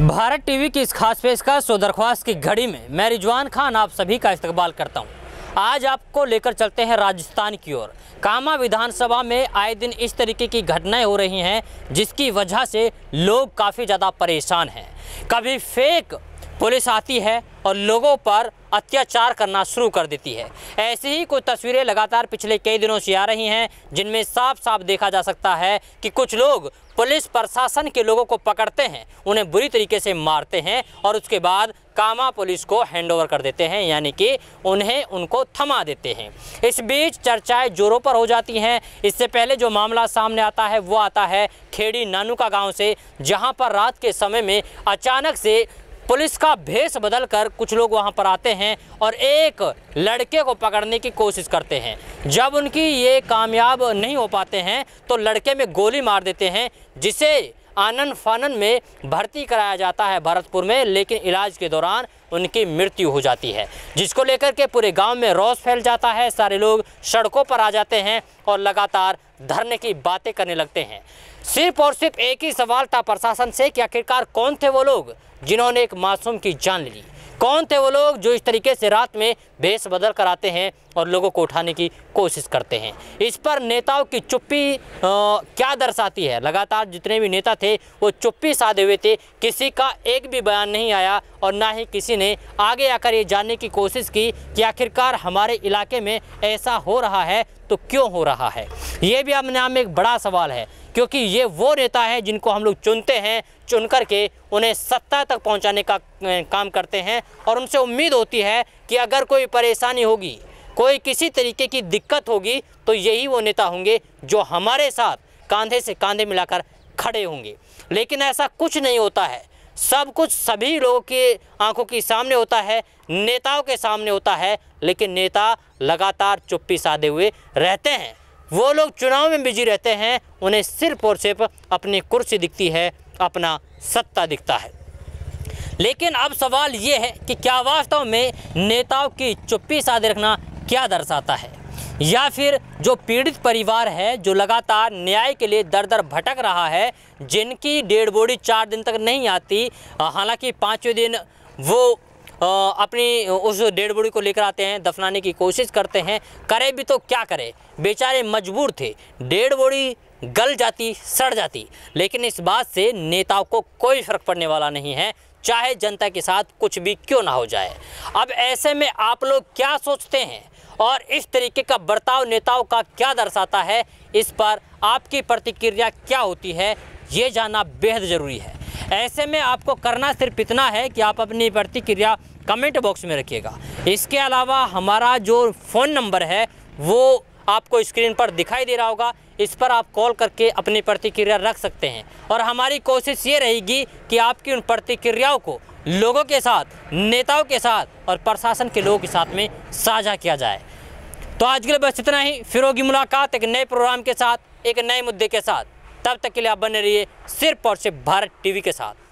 Bharat TV की इस खास पेशकश और दरख्वास्त की घड़ी में मैं रिजवान खान आप सभी का इस्तकबाल करता हूँ आज आपको लेकर चलते हैं राजस्थान की ओर कामा विधानसभा में आए दिन इस तरीके की घटनाएं हो रही हैं जिसकी वजह से लोग काफ़ी ज़्यादा परेशान हैं कभी फेक पुलिस आती है और लोगों पर अत्याचार करना शुरू कर देती है ऐसी ही कुछ तस्वीरें लगातार पिछले कई दिनों से आ रही हैं जिनमें साफ साफ देखा जा सकता है कि कुछ लोग पुलिस प्रशासन के लोगों को पकड़ते हैं उन्हें बुरी तरीके से मारते हैं और उसके बाद कामा पुलिस को हैंडओवर कर देते हैं यानी कि उन्हें उनको थमा देते हैं इस बीच चर्चाएं जोरों पर हो जाती हैं इससे पहले जो मामला सामने आता है वो आता है खेड़ी नानू का गाँव से जहाँ पर रात के समय में अचानक से पुलिस का भेष बदल कर कुछ लोग वहाँ पर आते हैं और एक लड़के को पकड़ने की कोशिश करते हैं जब उनकी ये कामयाब नहीं हो पाते हैं तो लड़के में गोली मार देते हैं जिसे आनन फानन में भर्ती कराया जाता है भरतपुर में लेकिन इलाज के दौरान उनकी मृत्यु हो जाती है जिसको लेकर के पूरे गांव में रोष फैल जाता है सारे लोग सड़कों पर आ जाते हैं और लगातार धरने की बातें करने लगते हैं सिर्फ और सिर्फ एक ही सवाल था प्रशासन से कि आखिरकार कौन थे वो लोग जिन्होंने एक मासूम की जान ली कौन थे वो लोग जो इस तरीके से रात में भेस बदल कर आते हैं और लोगों को उठाने की कोशिश करते हैं इस पर नेताओं की चुप्पी क्या दर्शाती है लगातार जितने भी नेता थे वो चुप्पी साधे हुए थे किसी का एक भी बयान नहीं आया और ना ही किसी ने आगे आकर ये जानने की कोशिश की कि आखिरकार हमारे इलाके में ऐसा हो रहा है तो क्यों हो रहा है ये भी अपने आप में एक बड़ा सवाल है क्योंकि ये वो नेता है जिनको हम लोग चुनते हैं चुन कर के उन्हें सत्ता तक पहुंचाने का काम करते हैं और उनसे उम्मीद होती है कि अगर कोई परेशानी होगी कोई किसी तरीके की दिक्कत होगी तो यही वो नेता होंगे जो हमारे साथ कांधे से कांधे मिलाकर खड़े होंगे लेकिन ऐसा कुछ नहीं होता है सब कुछ सभी लोगों के आंखों के सामने होता है नेताओं के सामने होता है लेकिन नेता लगातार चुप्पी साधे हुए रहते हैं वो लोग चुनाव में बिजी रहते हैं उन्हें सिर्फ और सिर्फ अपनी कुर्सी दिखती है अपना सत्ता दिखता है लेकिन अब सवाल ये है कि क्या वास्तव में नेताओं की चुप्पी साधे रखना क्या दर्शाता है या फिर जो पीड़ित परिवार है जो लगातार न्याय के लिए दर दर भटक रहा है जिनकी डेड बॉडी चार दिन तक नहीं आती हालांकि पाँचवें दिन वो अपनी उस डेड बॉडी को लेकर आते हैं दफनाने की कोशिश करते हैं करे भी तो क्या करे बेचारे मजबूर थे डेड बॉडी गल जाती सड़ जाती लेकिन इस बात से नेताओं को कोई फर्क पड़ने वाला नहीं है चाहे जनता के साथ कुछ भी क्यों ना हो जाए अब ऐसे में आप लोग क्या सोचते हैं और इस तरीके का बर्ताव नेताओं का क्या दर्शाता है इस पर आपकी प्रतिक्रिया क्या होती है ये जानना बेहद ज़रूरी है ऐसे में आपको करना सिर्फ इतना है कि आप अपनी प्रतिक्रिया कमेंट बॉक्स में रखिएगा इसके अलावा हमारा जो फ़ोन नंबर है वो आपको स्क्रीन पर दिखाई दे रहा होगा इस पर आप कॉल करके अपनी प्रतिक्रिया रख सकते हैं और हमारी कोशिश ये रहेगी कि आपकी उन प्रतिक्रियाओं को लोगों के साथ नेताओं के साथ और प्रशासन के लोगों के साथ में साझा किया जाए तो आज के लिए बस इतना ही फिर होगी मुलाकात एक नए प्रोग्राम के साथ एक नए मुद्दे के साथ तब तक के लिए आप बने रहिए सिर्फ और सिर्फ भारत टीवी के साथ